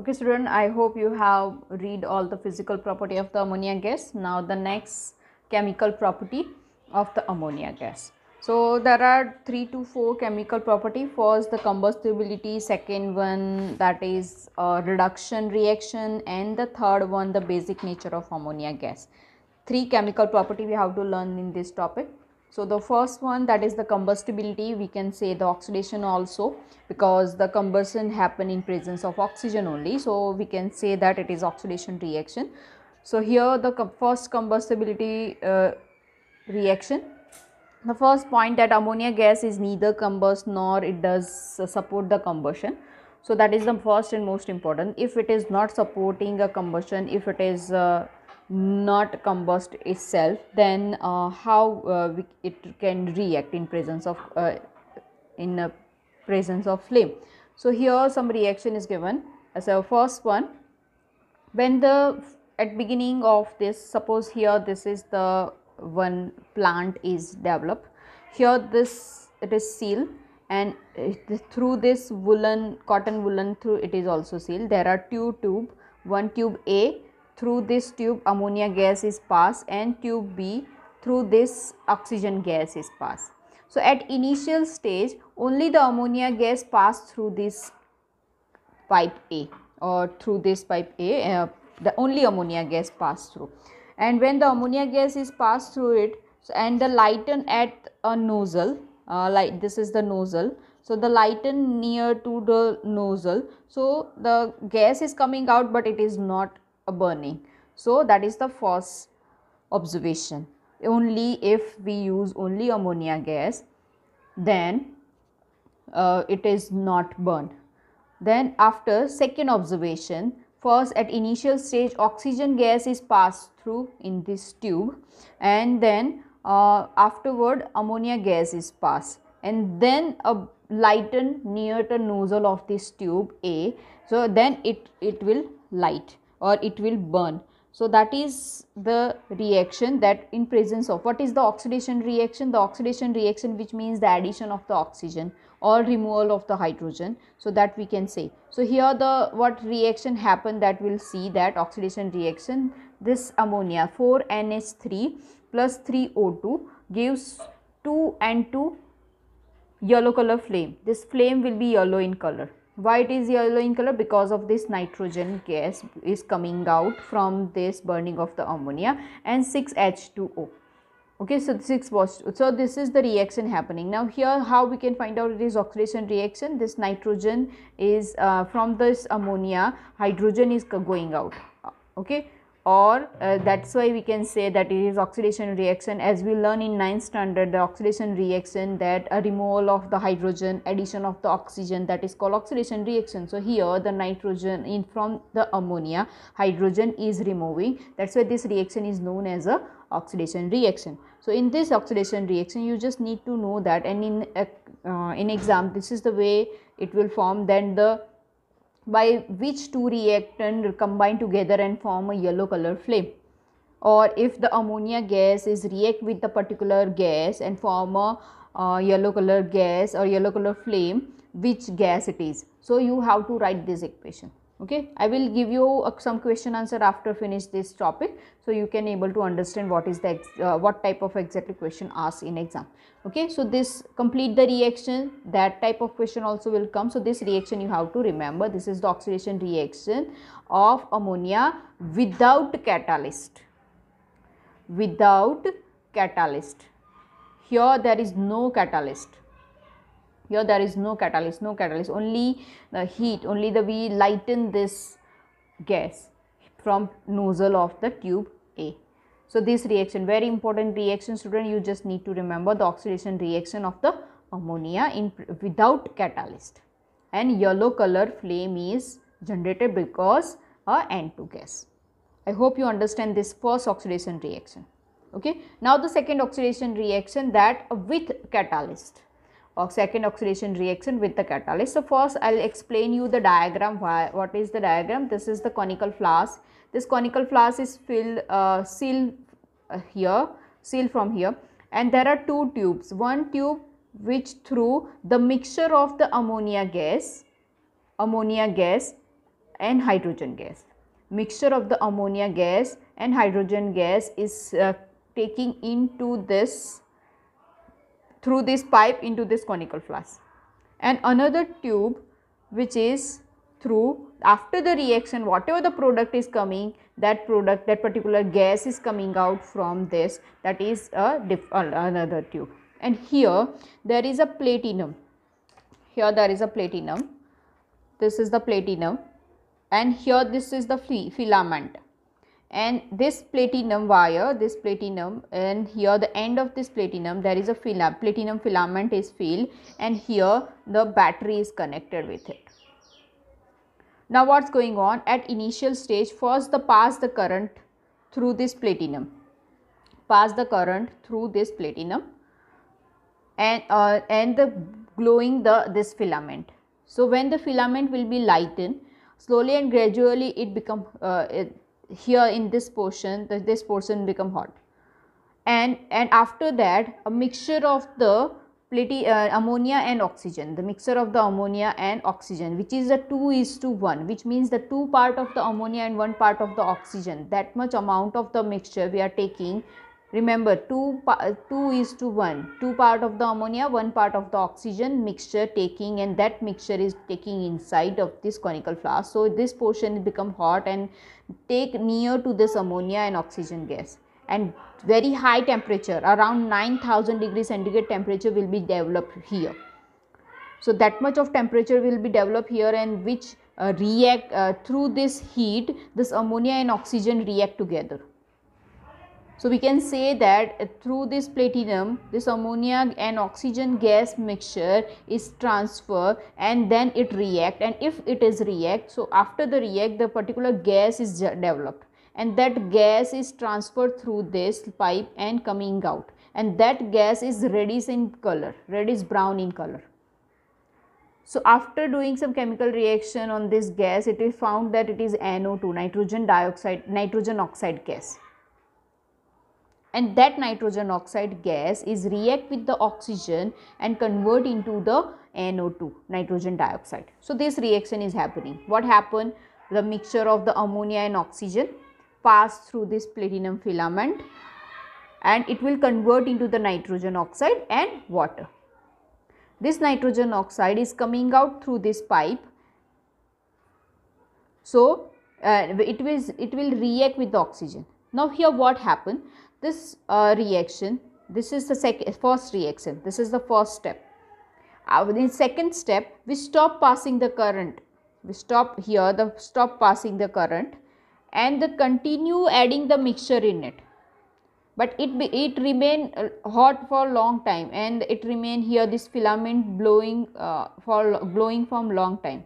okay student i hope you have read all the physical property of the ammonia gas now the next chemical property of the ammonia gas so there are three to four chemical property first the combustibility second one that is reduction reaction and the third one the basic nature of ammonia gas three chemical property we have to learn in this topic so the first one that is the combustibility we can say the oxidation also because the combustion happen in presence of oxygen only so we can say that it is oxidation reaction. So here the first combustibility uh, reaction the first point that ammonia gas is neither combust nor it does support the combustion so that is the first and most important if it is not supporting a combustion if it is uh, not combust itself then uh, how uh, we, it can react in presence of uh, in presence of flame so here some reaction is given as so first one when the at beginning of this suppose here this is the one plant is developed here this it is seal and through this woolen cotton woolen through it is also sealed there are two tube one tube a through this tube ammonia gas is passed and tube B through this oxygen gas is passed. So at initial stage only the ammonia gas passed through this pipe A or through this pipe A uh, the only ammonia gas passed through and when the ammonia gas is passed through it so, and the lighten at a nozzle uh, like this is the nozzle so the lighten near to the nozzle so the gas is coming out but it is not a burning so that is the first observation only if we use only ammonia gas then uh, it is not burned then after second observation first at initial stage oxygen gas is passed through in this tube and then uh, afterward ammonia gas is passed and then a lightened near the nozzle of this tube a so then it it will light or it will burn. So that is the reaction that in presence of what is the oxidation reaction? The oxidation reaction which means the addition of the oxygen or removal of the hydrogen. So that we can say. So here the what reaction happened that we'll see that oxidation reaction this ammonia 4NH3 plus 3O2 gives 2 and 2 yellow color flame. This flame will be yellow in color why it is yellow in color because of this nitrogen gas is coming out from this burning of the ammonia and 6h2o okay so 6 was so this is the reaction happening now here how we can find out it is oxidation reaction this nitrogen is uh, from this ammonia hydrogen is going out okay or uh, that's why we can say that it is oxidation reaction as we learn in 9th standard the oxidation reaction that a removal of the hydrogen addition of the oxygen that is called oxidation reaction so here the nitrogen in from the ammonia hydrogen is removing that's why this reaction is known as a oxidation reaction so in this oxidation reaction you just need to know that and in a uh, in exam this is the way it will form then the by which two reactants combine together and form a yellow color flame or if the ammonia gas is react with the particular gas and form a uh, yellow color gas or yellow color flame which gas it is so you have to write this equation okay i will give you uh, some question answer after finish this topic so you can able to understand what is the uh, what type of exactly question asked in exam okay so this complete the reaction that type of question also will come so this reaction you have to remember this is the oxidation reaction of ammonia without catalyst without catalyst here there is no catalyst here there is no catalyst no catalyst only the heat only the we lighten this gas from nozzle of the tube A. So this reaction very important reaction student you just need to remember the oxidation reaction of the ammonia in without catalyst and yellow color flame is generated because a N2 gas. I hope you understand this first oxidation reaction okay. Now the second oxidation reaction that with catalyst or second oxidation reaction with the catalyst. So, first I will explain you the diagram why, what is the diagram. This is the conical flask. This conical flask is filled uh, seal uh, here, seal from here and there are two tubes. One tube which through the mixture of the ammonia gas, ammonia gas and hydrogen gas. Mixture of the ammonia gas and hydrogen gas is uh, taking into this through this pipe into this conical flask and another tube which is through after the reaction whatever the product is coming that product that particular gas is coming out from this that is a uh, another tube and here there is a platinum here there is a platinum this is the platinum and here this is the filament and this platinum wire this platinum and here the end of this platinum there is a filament platinum filament is filled and here the battery is connected with it now what's going on at initial stage first the pass the current through this platinum pass the current through this platinum and uh, and the glowing the this filament so when the filament will be lightened slowly and gradually it become uh, it, here in this portion this portion become hot and and after that a mixture of the plati, uh, ammonia and oxygen the mixture of the ammonia and oxygen which is the 2 is to 1 which means the 2 part of the ammonia and 1 part of the oxygen that much amount of the mixture we are taking Remember 2, 2 is to 1, 2 part of the ammonia, 1 part of the oxygen mixture taking and that mixture is taking inside of this conical flask. So this portion become hot and take near to this ammonia and oxygen gas and very high temperature around 9000 degree centigrade temperature will be developed here. So that much of temperature will be developed here and which uh, react uh, through this heat this ammonia and oxygen react together so we can say that through this platinum, this ammonia and oxygen gas mixture is transferred and then it react and if it is react, so after the react the particular gas is developed and that gas is transferred through this pipe and coming out and that gas is reddish in color, reddish brown in color. So after doing some chemical reaction on this gas, it is found that it is NO2, nitrogen dioxide, nitrogen oxide gas and that nitrogen oxide gas is react with the oxygen and convert into the NO2 nitrogen dioxide. So this reaction is happening. What happened? The mixture of the ammonia and oxygen pass through this platinum filament and it will convert into the nitrogen oxide and water. This nitrogen oxide is coming out through this pipe. So uh, it will it will react with the oxygen. Now here what happened? this uh, reaction this is the second first reaction this is the first step uh, in second step we stop passing the current we stop here the stop passing the current and the continue adding the mixture in it but it be, it remain uh, hot for long time and it remain here this filament blowing uh, for glowing from long time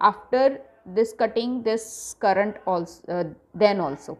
after this cutting this current also uh, then also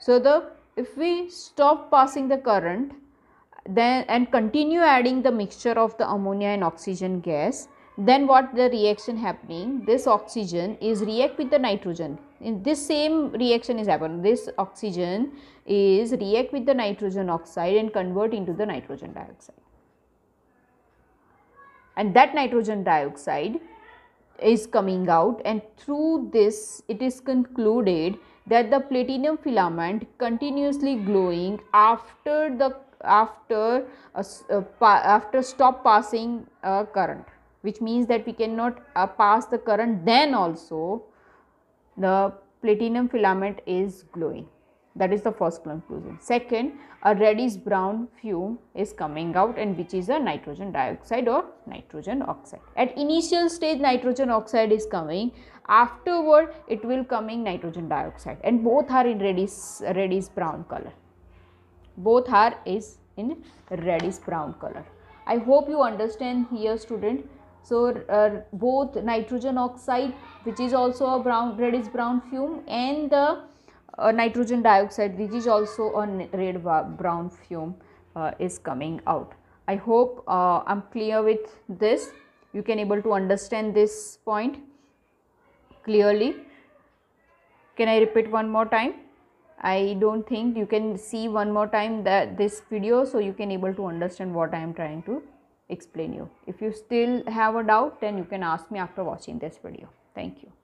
so the if we stop passing the current then and continue adding the mixture of the ammonia and oxygen gas then what the reaction happening this oxygen is react with the nitrogen in this same reaction is happening this oxygen is react with the nitrogen oxide and convert into the nitrogen dioxide and that nitrogen dioxide is coming out and through this it is concluded that the platinum filament continuously glowing after the after uh, after stop passing a current which means that we cannot uh, pass the current then also the platinum filament is glowing that is the first conclusion. Second, a reddish brown fume is coming out and which is a nitrogen dioxide or nitrogen oxide. At initial stage nitrogen oxide is coming, afterward it will coming nitrogen dioxide and both are in reddish, reddish brown color. Both are is in reddish brown color. I hope you understand here student. So uh, both nitrogen oxide which is also a brown reddish brown fume and the uh, nitrogen dioxide which is also a red brown fume uh, is coming out. I hope uh, I'm clear with this. You can able to understand this point clearly. Can I repeat one more time? I don't think you can see one more time that this video so you can able to understand what I am trying to explain you. If you still have a doubt then you can ask me after watching this video. Thank you.